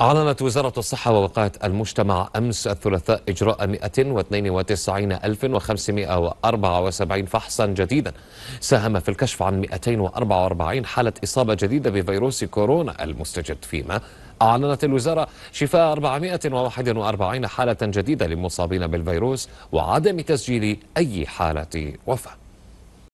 أعلنت وزارة الصحة ووقاية المجتمع أمس الثلاثاء إجراء 192574 فحصا جديدا ساهم في الكشف عن 244 حالة إصابة جديدة بفيروس كورونا المستجد فيما أعلنت الوزارة شفاء 441 حالة جديدة للمصابين بالفيروس وعدم تسجيل أي حالة وفاة